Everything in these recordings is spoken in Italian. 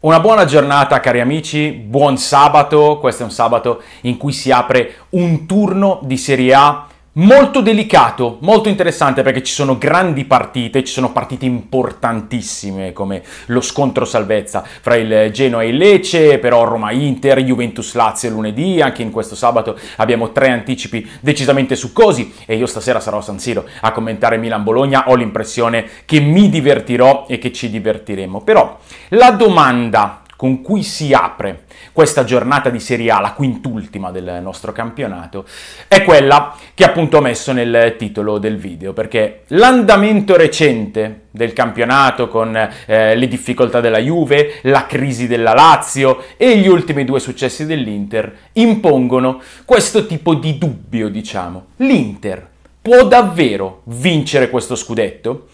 Una buona giornata cari amici, buon sabato, questo è un sabato in cui si apre un turno di Serie A molto delicato, molto interessante perché ci sono grandi partite, ci sono partite importantissime come lo scontro salvezza fra il Genoa e il Lecce, però Roma-Inter, Juventus-Lazio lunedì, anche in questo sabato abbiamo tre anticipi decisamente succosi e io stasera sarò a San Siro a commentare Milan-Bologna, ho l'impressione che mi divertirò e che ci divertiremo. Però la domanda con cui si apre questa giornata di Serie A, la quintultima del nostro campionato, è quella che appunto ho messo nel titolo del video, perché l'andamento recente del campionato con eh, le difficoltà della Juve, la crisi della Lazio e gli ultimi due successi dell'Inter impongono questo tipo di dubbio, diciamo. L'Inter può davvero vincere questo scudetto?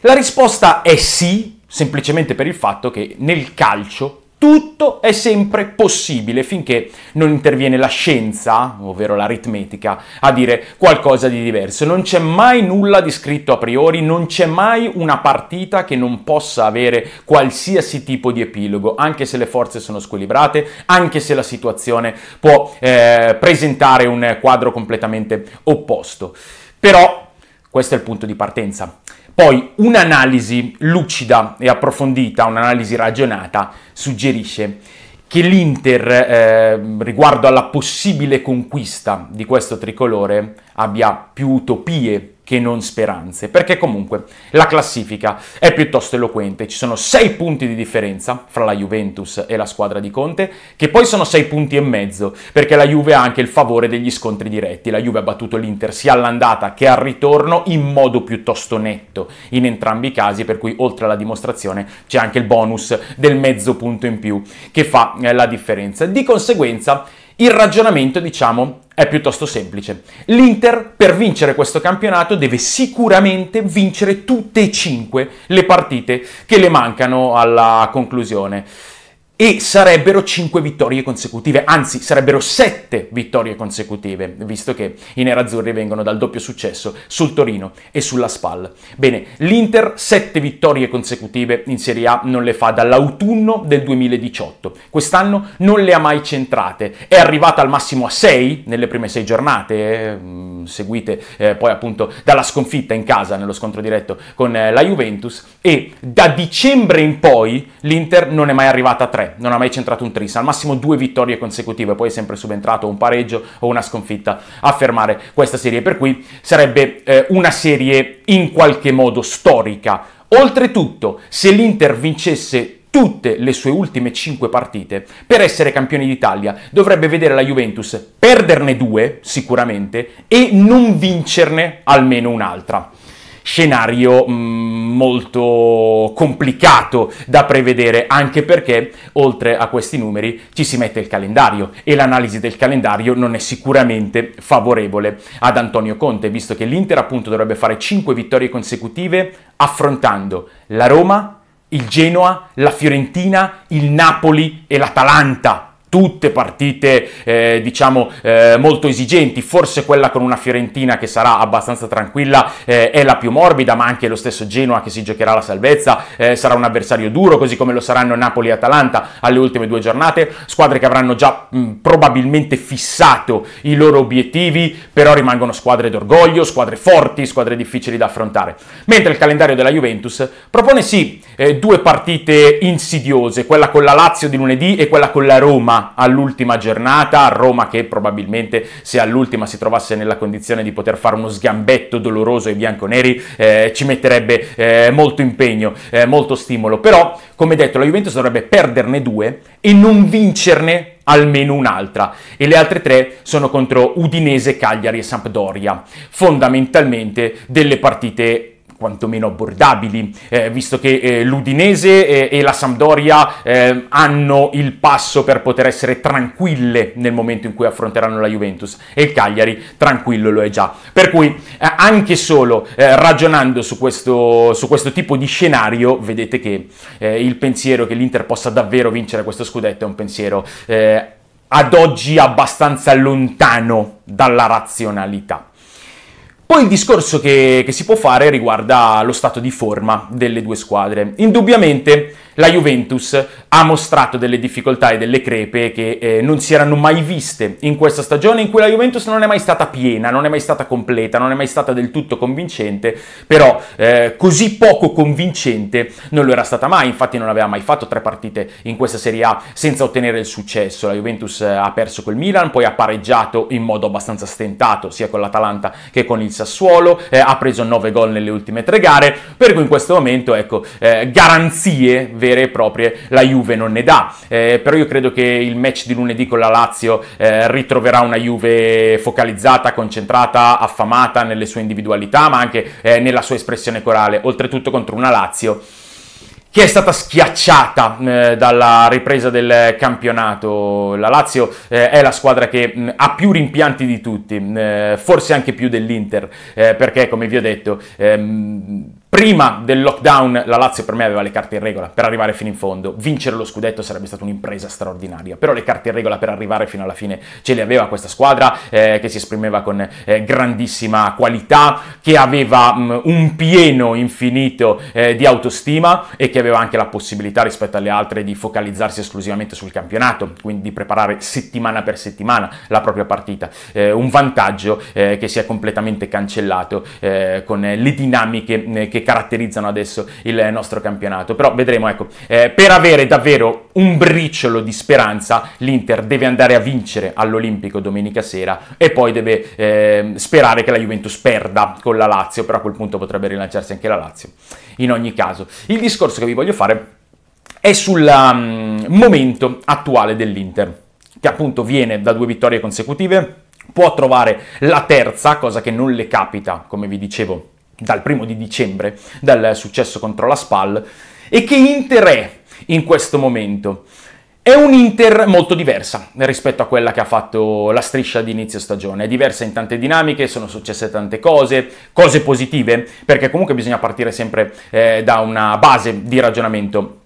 La risposta è sì, semplicemente per il fatto che nel calcio tutto è sempre possibile finché non interviene la scienza, ovvero l'aritmetica, a dire qualcosa di diverso. Non c'è mai nulla di scritto a priori, non c'è mai una partita che non possa avere qualsiasi tipo di epilogo, anche se le forze sono squilibrate, anche se la situazione può eh, presentare un quadro completamente opposto. Però questo è il punto di partenza. Poi un'analisi lucida e approfondita, un'analisi ragionata, suggerisce che l'Inter eh, riguardo alla possibile conquista di questo tricolore abbia più utopie che non speranze, perché comunque la classifica è piuttosto eloquente, ci sono 6 punti di differenza fra la Juventus e la squadra di Conte, che poi sono 6 punti e mezzo, perché la Juve ha anche il favore degli scontri diretti, la Juve ha battuto l'Inter sia all'andata che al ritorno in modo piuttosto netto in entrambi i casi, per cui oltre alla dimostrazione c'è anche il bonus del mezzo punto in più che fa eh, la differenza. Di conseguenza il ragionamento, diciamo, è piuttosto semplice. L'Inter per vincere questo campionato deve sicuramente vincere tutte e cinque le partite che le mancano alla conclusione e sarebbero 5 vittorie consecutive, anzi sarebbero 7 vittorie consecutive, visto che i nerazzurri vengono dal doppio successo sul Torino e sulla Spal. Bene, l'Inter 7 vittorie consecutive in Serie A non le fa dall'autunno del 2018. Quest'anno non le ha mai centrate, è arrivata al massimo a 6 nelle prime 6 giornate. Eh, seguite eh, poi appunto dalla sconfitta in casa nello scontro diretto con eh, la Juventus e da dicembre in poi l'Inter non è mai arrivata a tre, non ha mai centrato un tris, al massimo due vittorie consecutive, poi è sempre subentrato un pareggio o una sconfitta a fermare questa serie, per cui sarebbe eh, una serie in qualche modo storica. Oltretutto, se l'Inter vincesse tutte le sue ultime 5 partite per essere campione d'Italia. Dovrebbe vedere la Juventus perderne due, sicuramente, e non vincerne almeno un'altra. Scenario mm, molto complicato da prevedere, anche perché oltre a questi numeri ci si mette il calendario e l'analisi del calendario non è sicuramente favorevole ad Antonio Conte, visto che l'Inter appunto dovrebbe fare 5 vittorie consecutive affrontando la Roma, il Genoa, la Fiorentina, il Napoli e l'Atalanta tutte partite eh, diciamo eh, molto esigenti, forse quella con una Fiorentina che sarà abbastanza tranquilla eh, è la più morbida, ma anche lo stesso Genoa che si giocherà la salvezza eh, sarà un avversario duro, così come lo saranno Napoli e Atalanta alle ultime due giornate, squadre che avranno già mh, probabilmente fissato i loro obiettivi, però rimangono squadre d'orgoglio, squadre forti, squadre difficili da affrontare. Mentre il calendario della Juventus propone sì eh, due partite insidiose, quella con la Lazio di lunedì e quella con la Roma all'ultima giornata, Roma che probabilmente se all'ultima si trovasse nella condizione di poter fare uno sgambetto doloroso ai bianconeri eh, ci metterebbe eh, molto impegno, eh, molto stimolo, però come detto la Juventus dovrebbe perderne due e non vincerne almeno un'altra e le altre tre sono contro Udinese, Cagliari e Sampdoria, fondamentalmente delle partite quantomeno abbordabili, eh, visto che eh, l'Udinese eh, e la Sampdoria eh, hanno il passo per poter essere tranquille nel momento in cui affronteranno la Juventus e il Cagliari tranquillo lo è già. Per cui eh, anche solo eh, ragionando su questo, su questo, tipo di scenario vedete che il pensiero che l'Inter possa davvero vincere questo scudetto è un pensiero ad oggi abbastanza lontano dalla razionalità. Poi il discorso che, che si può fare riguarda lo stato di forma delle due squadre. Indubbiamente la Juventus ha mostrato delle difficoltà e delle crepe che eh, non si erano mai viste in questa stagione in cui la Juventus non è mai stata piena, non è mai stata completa, non è mai stata del tutto convincente, però eh, così poco convincente non lo era stata mai, infatti non aveva mai fatto tre partite in questa Serie A senza ottenere il successo. La Juventus eh, ha perso col Milan, poi ha pareggiato in modo abbastanza stentato sia con l'Atalanta che con il Sassuolo, eh, ha preso 9 gol nelle ultime tre gare, per cui in questo momento ecco eh, garanzie vere e proprie la Juve non ne dà. Eh, però io credo che il match di lunedì con la Lazio eh, ritroverà una Juve focalizzata, concentrata, affamata nelle sue individualità, ma anche eh, nella sua espressione corale, oltretutto contro una Lazio che è stata schiacciata eh, dalla ripresa del campionato. La Lazio eh, è la squadra che mh, mm, ha più rimpianti di tutti, mh, mm, eh, forse anche più dell'Inter, eh, perché come vi ho detto... Ehm, Prima del lockdown la Lazio per me aveva le carte in regola per arrivare fino in fondo, vincere lo scudetto sarebbe stata un'impresa straordinaria, però le carte in regola per arrivare fino alla fine ce le aveva questa squadra eh, che si esprimeva con eh, grandissima qualità, che aveva mh, mm, un pieno infinito eh, di autostima e che aveva anche la possibilità rispetto alle altre di focalizzarsi esclusivamente sul campionato, quindi di preparare settimana per settimana la propria partita, eh, un vantaggio eh, che si è completamente cancellato eh, con le dinamiche che caratterizzano adesso il nostro campionato. Però vedremo, ecco, eh, per avere davvero un briciolo di speranza, l'Inter deve andare a vincere all'Olimpico domenica sera e poi deve eh, sperare che la Juventus perda con la Lazio, però a quel punto potrebbe rilanciarsi anche la Lazio. In ogni caso, il discorso che vi voglio fare è sul um, momento attuale dell'Inter, che appunto viene da due vittorie consecutive, può trovare la terza, cosa che non le capita, come vi dicevo, dal primo di dicembre, dal successo contro la SPAL, e che Inter è in questo momento? È un'Inter molto diversa rispetto a quella che ha fatto la striscia di inizio stagione, è diversa in tante dinamiche, sono successe tante cose, cose positive, perché comunque bisogna partire sempre eh, da una base di ragionamento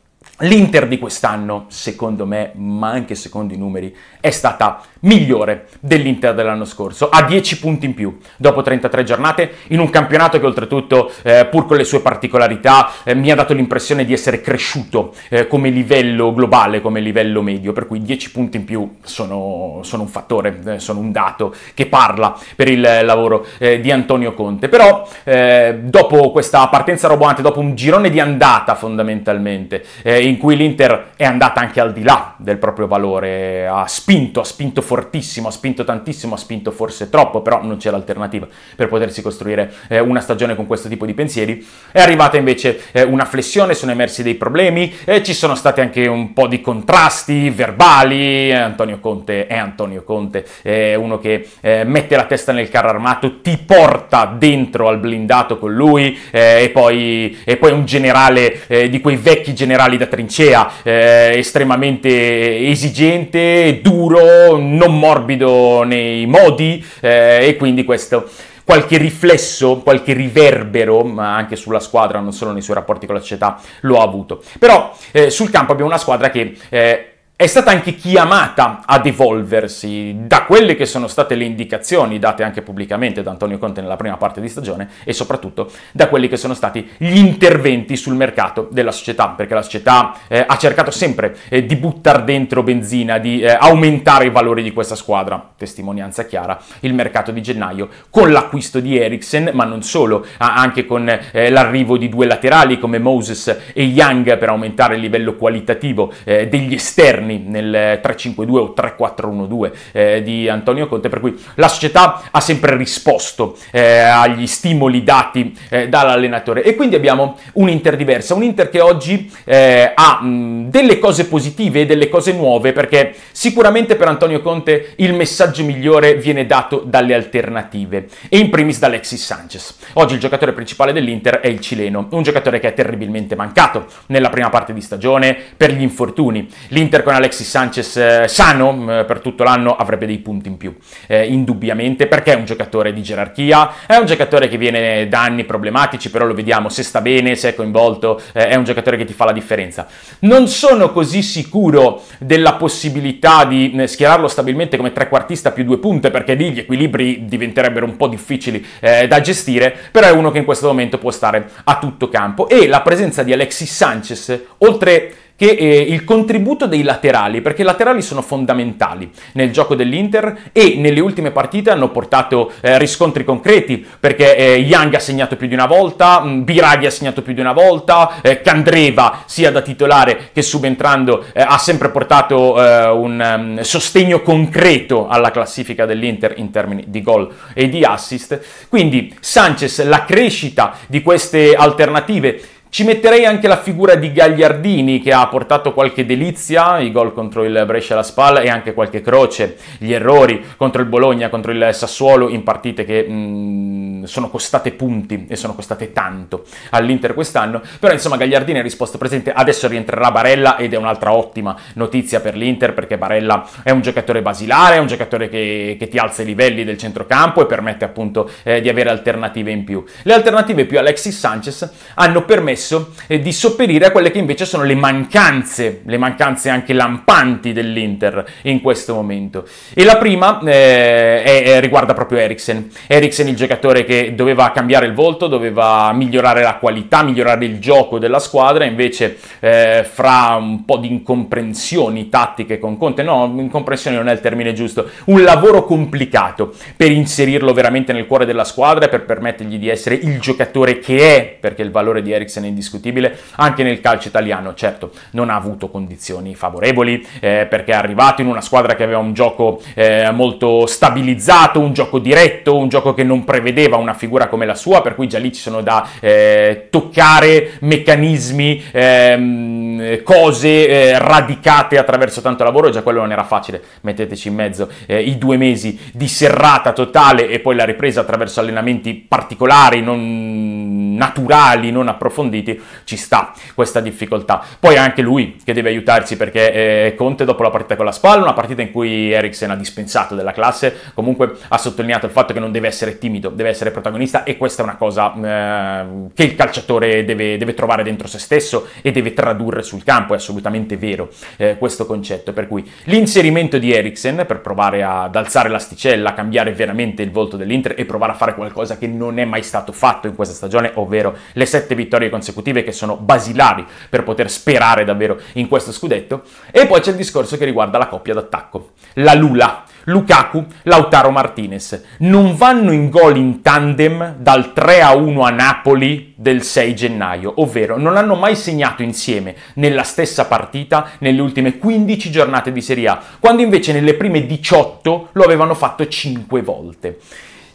L'Inter di quest'anno, secondo me, ma anche secondo i numeri, è stata migliore dell'Inter dell'anno scorso, a 10 punti in più dopo 33 giornate, in un campionato che oltretutto, eh, pur con le sue particolarità, eh, mi ha dato l'impressione di essere cresciuto eh, come livello globale, come livello medio, per cui 10 punti in più sono, sono un fattore, eh, sono un dato che parla per il lavoro eh, di Antonio Conte. Però eh, dopo questa partenza roboante, dopo un girone di andata fondamentalmente, in cui l'Inter è andata anche al di là del proprio valore, ha spinto, ha spinto fortissimo, ha spinto tantissimo, ha spinto forse troppo, però non c'è l'alternativa per potersi costruire eh, una stagione con questo tipo di pensieri. È arrivata invece eh, una flessione, sono emersi dei problemi, eh, ci sono stati anche un po' di contrasti verbali, Antonio Conte è Antonio Conte, è uno che eh, mette la testa nel carro armato, ti porta dentro al blindato con lui eh, e poi, e, poi, un generale eh, di quei vecchi generali da 30 trincea, eh, estremamente esigente, duro, non morbido nei modi eh, e quindi questo qualche riflesso, qualche riverbero, ma anche sulla squadra, non solo nei suoi rapporti con la società, lo ha avuto. Però eh, sul campo abbiamo una squadra che eh, è stata anche chiamata ad evolversi da quelle che sono state le indicazioni date anche pubblicamente da Antonio Conte nella prima parte di stagione e soprattutto da quelli che sono stati gli interventi sul mercato della società, perché la società eh, ha cercato sempre eh, di buttare dentro benzina, di eh, aumentare i valori di questa squadra. Testimonianza chiara, il mercato di gennaio con l'acquisto di Eriksen, ma non solo, anche con eh, l'arrivo di due laterali come Moses e Young per aumentare il livello qualitativo eh, degli esterni esterni nel 3-5-2 o 3-4-1-2 eh, di Antonio Conte, per cui la società ha sempre risposto eh, agli stimoli dati eh, dall'allenatore e quindi abbiamo un Inter diversa, un Inter che oggi eh, ha mh, delle cose positive e delle cose nuove perché sicuramente per Antonio Conte il messaggio migliore viene dato dalle alternative e in primis da Alexis Sanchez. Oggi il giocatore principale dell'Inter è il cileno, un giocatore che è terribilmente mancato nella prima parte di stagione per gli infortuni. L'Inter con Alexis Sanchez eh, sano mm, per tutto l'anno avrebbe dei punti in più, eh, indubbiamente, perché è un giocatore di gerarchia, è un giocatore che viene da anni problematici, però lo vediamo se sta bene, se è coinvolto, eh, è un giocatore che ti fa la differenza. Non sono così sicuro della possibilità di eh, schierarlo stabilmente come trequartista più due punte, perché lì gli equilibri diventerebbero un po' difficili eh, da gestire, però è uno che in questo momento può stare a tutto campo e la presenza di Alexis Sanchez, oltre che è eh, il contributo dei laterali, perché i laterali sono fondamentali nel gioco dell'Inter e nelle ultime partite hanno portato eh, riscontri concreti, perché eh, Young ha segnato più di una volta, mm, Biraghi ha segnato più di una volta, eh, Candreva sia da titolare che subentrando eh, ha sempre portato eh, un um, sostegno concreto alla classifica dell'Inter in termini di gol e di assist. Quindi Sanchez, la crescita di queste alternative ci metterei anche la figura di Gagliardini che ha portato qualche delizia, i gol contro il Brescia alla Spalla e anche qualche croce, gli errori contro il Bologna, contro il Sassuolo in partite che mh, mm, sono costate punti e sono costate tanto all'Inter quest'anno, però insomma Gagliardini ha risposto presente, adesso rientrerà Barella ed è un'altra ottima notizia per l'Inter perché Barella è un giocatore basilare, è un giocatore che, che ti alza i livelli del centrocampo e permette appunto eh, di avere alternative in più. Le alternative più Alexis Sanchez hanno permesso permesso di sopperire a quelle che invece sono le mancanze, le mancanze anche lampanti dell'Inter in questo momento. E la prima eh, è, riguarda proprio Eriksen. Eriksen il giocatore che doveva cambiare il volto, doveva migliorare la qualità, migliorare il gioco della squadra, invece eh, fra un po' di incomprensioni tattiche con Conte, no, incomprensione non è il termine giusto, un lavoro complicato per inserirlo veramente nel cuore della squadra e per permettergli di essere il giocatore che è, perché il valore di Eriksen indiscutibile anche nel calcio italiano. Certo, non ha avuto condizioni favorevoli eh, perché è arrivato in una squadra che aveva un gioco eh, molto stabilizzato, un gioco diretto, un gioco che non prevedeva una figura come la sua, per cui già lì ci sono da eh, toccare meccanismi, ehm, cose eh, radicate attraverso tanto lavoro e già quello non era facile. Metteteci in mezzo eh, i due mesi di serrata totale e poi la ripresa attraverso allenamenti particolari, non naturali, non approfonditi Uniti ci sta questa difficoltà. Poi anche lui che deve aiutarsi perché eh, Conte dopo la partita con la spalla, una partita in cui Eriksen ha dispensato della classe, comunque ha sottolineato il fatto che non deve essere timido, deve essere protagonista e questa è una cosa eh, che il calciatore deve, deve, trovare dentro se stesso e deve tradurre sul campo, è assolutamente vero eh, questo concetto, per cui l'inserimento di Eriksen per provare ad alzare l'asticella, cambiare veramente il volto dell'Inter e provare a fare qualcosa che non è mai stato fatto in questa stagione, ovvero le sette vittorie consecutive consecutive che sono basilari per poter sperare davvero in questo scudetto. E poi c'è il discorso che riguarda la coppia d'attacco. La Lula, Lukaku, Lautaro Martinez. Non vanno in gol in tandem dal 3-1 a a Napoli del 6 gennaio, ovvero non hanno mai segnato insieme nella stessa partita nelle ultime 15 giornate di Serie A, quando invece nelle prime 18 lo avevano fatto 5 volte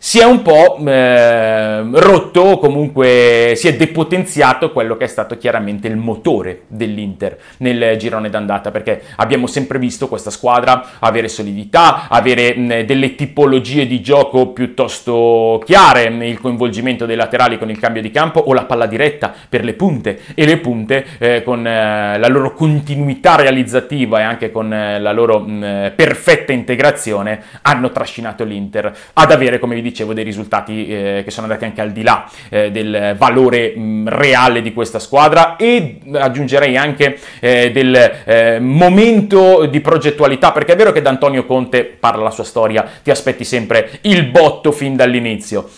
si è un po' eh, rotto comunque si è depotenziato quello che è stato chiaramente il motore dell'Inter nel girone d'andata, perché abbiamo sempre visto questa squadra avere solidità, avere mh, delle tipologie di gioco piuttosto chiare, il coinvolgimento dei laterali con il cambio di campo o la palla diretta per le punte e le punte eh, con eh, la loro continuità realizzativa e anche con eh, la loro mh, perfetta integrazione hanno trascinato l'Inter ad avere, come vi dicevo, dicevo, dei risultati eh, che sono andati anche al di là eh, del valore mh, mm, reale di questa squadra e aggiungerei anche eh, del eh, momento di progettualità, perché è vero che da Antonio Conte, parla la sua storia, ti aspetti sempre il botto fin dall'inizio.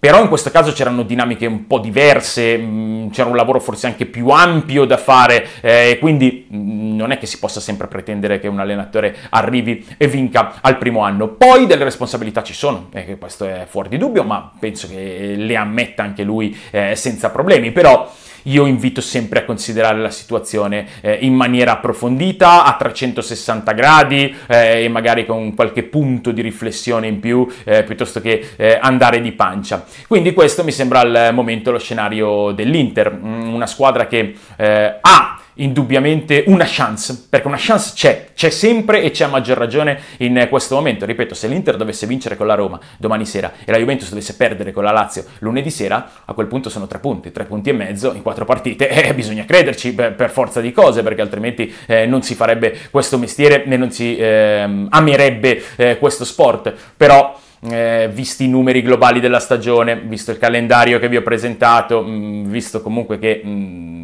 Però in questo caso c'erano dinamiche un po' diverse, mm, c'era un lavoro forse anche più ampio da fare, eh, e quindi mm, non è che si possa sempre pretendere che un allenatore arrivi e vinca al primo anno. Poi delle responsabilità ci sono, eh, e questo è fuori di dubbio, ma penso che le ammetta anche lui eh, senza problemi, però io invito sempre a considerare la situazione eh, in maniera approfondita, a 360 gradi eh, e magari con qualche punto di riflessione in più eh, piuttosto che eh, andare di pancia. Quindi questo mi sembra al momento lo scenario dell'Inter, mm, una squadra che eh, ha indubbiamente una chance, perché una chance c'è, c'è sempre e c'è a maggior ragione in questo momento. Ripeto, se l'Inter dovesse vincere con la Roma domani sera e la Juventus dovesse perdere con la Lazio lunedì sera, a quel punto sono tre punti, tre punti e mezzo in quattro partite e eh, bisogna crederci per, forza di cose, perché altrimenti eh, non si farebbe questo mestiere né non si ehm, eh, amerebbe questo sport. Però... Eh, visti i numeri globali della stagione, visto il calendario che vi ho presentato, mh, mm, visto comunque che mh, mm,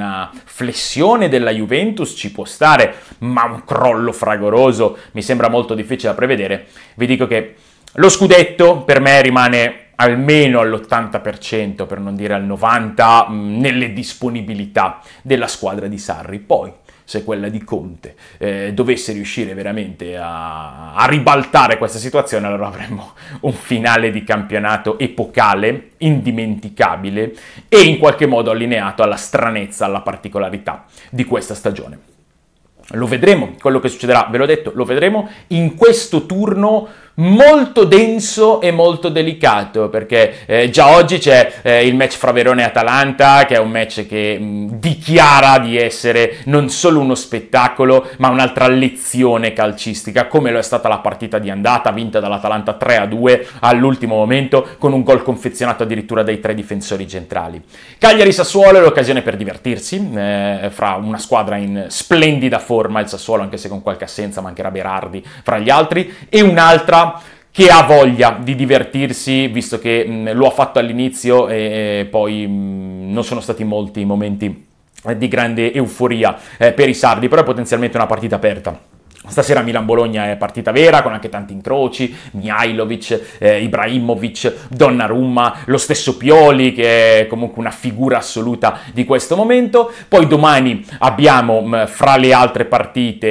una flessione della Juventus ci può stare, ma un crollo fragoroso mi sembra molto difficile da prevedere. Vi dico che lo scudetto per me rimane almeno all'80%, per non dire al 90%, mm, nelle disponibilità della squadra di Sarri. Poi se quella di Conte eh, dovesse riuscire veramente a, a ribaltare questa situazione, allora avremmo un finale di campionato epocale, indimenticabile e in qualche modo allineato alla stranezza, alla particolarità di questa stagione. Lo vedremo, quello che succederà, ve l'ho detto, lo vedremo. In questo turno molto denso e molto delicato, perché eh, già oggi c'è eh, il match fra Verone e Atalanta, che è un match che mh, mm, dichiara di essere non solo uno spettacolo, ma un'altra lezione calcistica, come lo è stata la partita di andata, vinta dall'Atalanta 3-2 a all'ultimo momento, con un gol confezionato addirittura dai tre difensori centrali. Cagliari-Sassuolo è l'occasione per divertirsi, eh, fra una squadra in splendida forma, il Sassuolo anche se con qualche assenza, mancherà Berardi fra gli altri, e un'altra che ha voglia di divertirsi, visto che mh, mm, lo ha fatto all'inizio e, e poi mh, mm, non sono stati molti i momenti di grande euforia eh, per i sardi, però è potenzialmente una partita aperta. Stasera Milan-Bologna è partita vera con anche tanti incroci, Mihailovic, eh, Ibrahimovic, Donnarumma, lo stesso Pioli che è comunque una figura assoluta di questo momento. Poi domani abbiamo mh, mm, fra le altre partite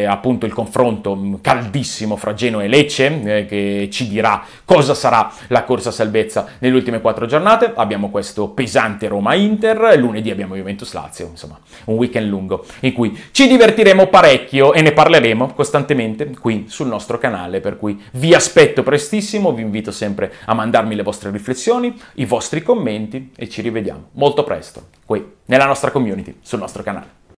eh, appunto il confronto mh, mm, caldissimo fra Genoa e Lecce eh, che ci dirà cosa sarà la corsa a salvezza nelle ultime quattro giornate. Abbiamo questo pesante Roma-Inter, lunedì abbiamo Juventus-Lazio, insomma un weekend lungo in cui ci divertiremo parecchio e ne parleremo faremo costantemente qui sul nostro canale, per cui vi aspetto prestissimo, vi invito sempre a mandarmi le vostre riflessioni, i vostri commenti e ci rivediamo molto presto qui nella nostra community, sul nostro canale.